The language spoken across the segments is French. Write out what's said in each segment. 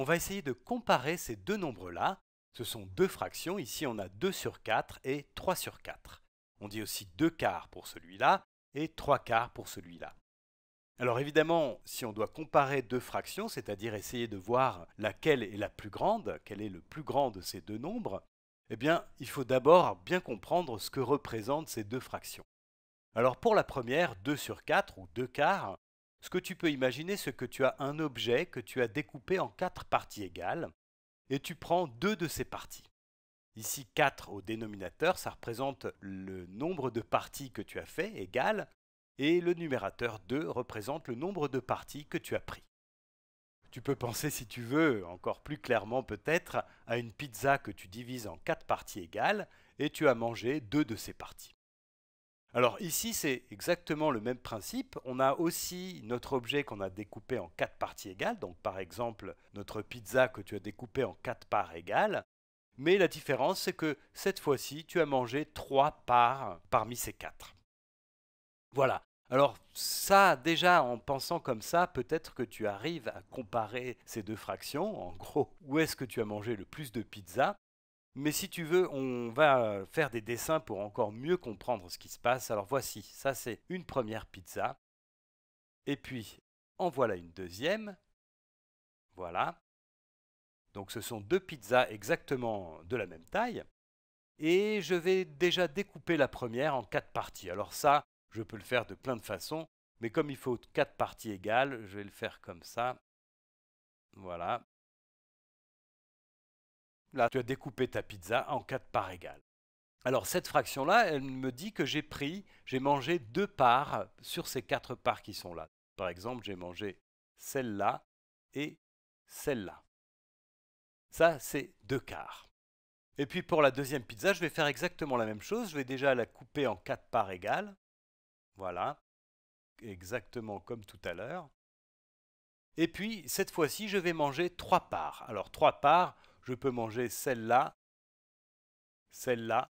on va essayer de comparer ces deux nombres-là. Ce sont deux fractions, ici on a 2 sur 4 et 3 sur 4. On dit aussi 2 quarts pour celui-là et 3 quarts pour celui-là. Alors évidemment, si on doit comparer deux fractions, c'est-à-dire essayer de voir laquelle est la plus grande, quel est le plus grand de ces deux nombres, eh bien, il faut d'abord bien comprendre ce que représentent ces deux fractions. Alors pour la première, 2 sur 4 ou 2 quarts, ce que tu peux imaginer, c'est que tu as un objet que tu as découpé en quatre parties égales, et tu prends deux de ces parties. Ici, 4 au dénominateur, ça représente le nombre de parties que tu as fait, égales et le numérateur 2 représente le nombre de parties que tu as pris. Tu peux penser, si tu veux, encore plus clairement peut-être, à une pizza que tu divises en quatre parties égales, et tu as mangé deux de ces parties. Alors ici, c'est exactement le même principe. On a aussi notre objet qu'on a découpé en quatre parties égales. Donc par exemple, notre pizza que tu as découpé en quatre parts égales. Mais la différence, c'est que cette fois-ci, tu as mangé trois parts parmi ces quatre. Voilà. Alors ça, déjà, en pensant comme ça, peut-être que tu arrives à comparer ces deux fractions. En gros, où est-ce que tu as mangé le plus de pizza mais si tu veux, on va faire des dessins pour encore mieux comprendre ce qui se passe. Alors voici, ça c'est une première pizza. Et puis, en voilà une deuxième. Voilà. Donc ce sont deux pizzas exactement de la même taille. Et je vais déjà découper la première en quatre parties. Alors ça, je peux le faire de plein de façons. Mais comme il faut quatre parties égales, je vais le faire comme ça. Voilà. Là, tu as découpé ta pizza en quatre parts égales. Alors cette fraction-là, elle me dit que j'ai pris, j'ai mangé deux parts sur ces quatre parts qui sont là. Par exemple, j'ai mangé celle-là et celle-là. Ça, c'est deux quarts. Et puis pour la deuxième pizza, je vais faire exactement la même chose. Je vais déjà la couper en quatre parts égales. Voilà, exactement comme tout à l'heure. Et puis, cette fois-ci, je vais manger trois parts. Alors trois parts, je peux manger celle-là, celle-là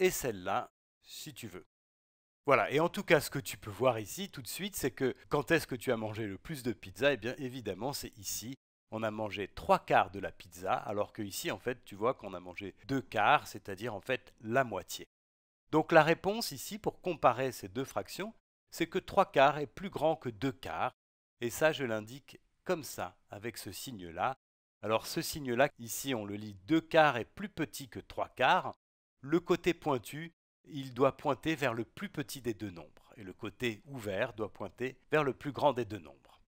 et celle-là si tu veux. Voilà, et en tout cas ce que tu peux voir ici tout de suite, c'est que quand est-ce que tu as mangé le plus de pizza Eh bien évidemment c'est ici. On a mangé trois quarts de la pizza, alors que ici en fait tu vois qu'on a mangé deux quarts, c'est-à-dire en fait la moitié. Donc la réponse ici pour comparer ces deux fractions, c'est que trois quarts est plus grand que deux quarts, et ça je l'indique comme ça, avec ce signe-là, alors ce signe-là, ici on le lit 2 quarts est plus petit que 3 quarts. Le côté pointu, il doit pointer vers le plus petit des deux nombres, et le côté ouvert doit pointer vers le plus grand des deux nombres.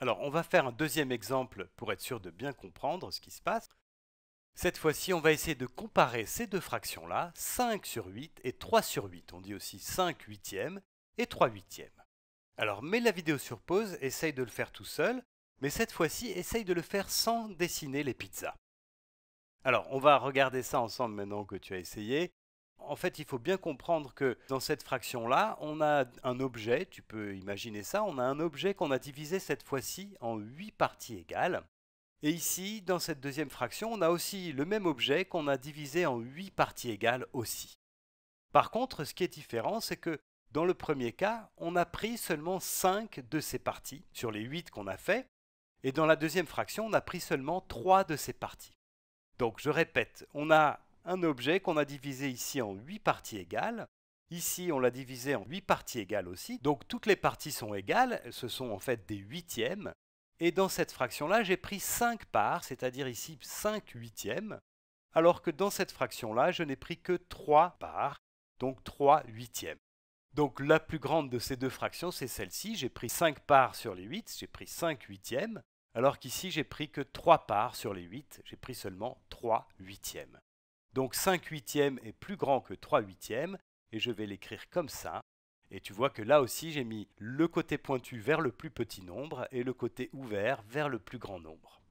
Alors on va faire un deuxième exemple pour être sûr de bien comprendre ce qui se passe. Cette fois-ci, on va essayer de comparer ces deux fractions-là, 5 sur 8 et 3 sur 8. On dit aussi 5 huitièmes et 3 huitièmes. Alors mets la vidéo sur pause, essaye de le faire tout seul, mais cette fois-ci essaye de le faire sans dessiner les pizzas. Alors, on va regarder ça ensemble maintenant que tu as essayé. En fait, il faut bien comprendre que dans cette fraction-là, on a un objet, tu peux imaginer ça, on a un objet qu'on a divisé cette fois-ci en 8 parties égales. Et ici, dans cette deuxième fraction, on a aussi le même objet qu'on a divisé en 8 parties égales aussi. Par contre, ce qui est différent, c'est que dans le premier cas, on a pris seulement 5 de ces parties sur les 8 qu'on a fait, et dans la deuxième fraction, on a pris seulement 3 de ces parties. Donc je répète, on a un objet qu'on a divisé ici en huit parties égales. Ici, on l'a divisé en huit parties égales aussi. Donc toutes les parties sont égales, ce sont en fait des huitièmes. Et dans cette fraction-là, j'ai pris 5 parts, c'est-à-dire ici 5 huitièmes, alors que dans cette fraction-là, je n'ai pris que 3 parts, donc 3 huitièmes. Donc la plus grande de ces deux fractions, c'est celle-ci. J'ai pris 5 parts sur les 8, j'ai pris 5 huitièmes alors qu'ici j'ai pris que 3 parts sur les 8, j'ai pris seulement 3 huitièmes. Donc 5 huitièmes est plus grand que 3 huitièmes, et je vais l'écrire comme ça. Et tu vois que là aussi j'ai mis le côté pointu vers le plus petit nombre et le côté ouvert vers le plus grand nombre.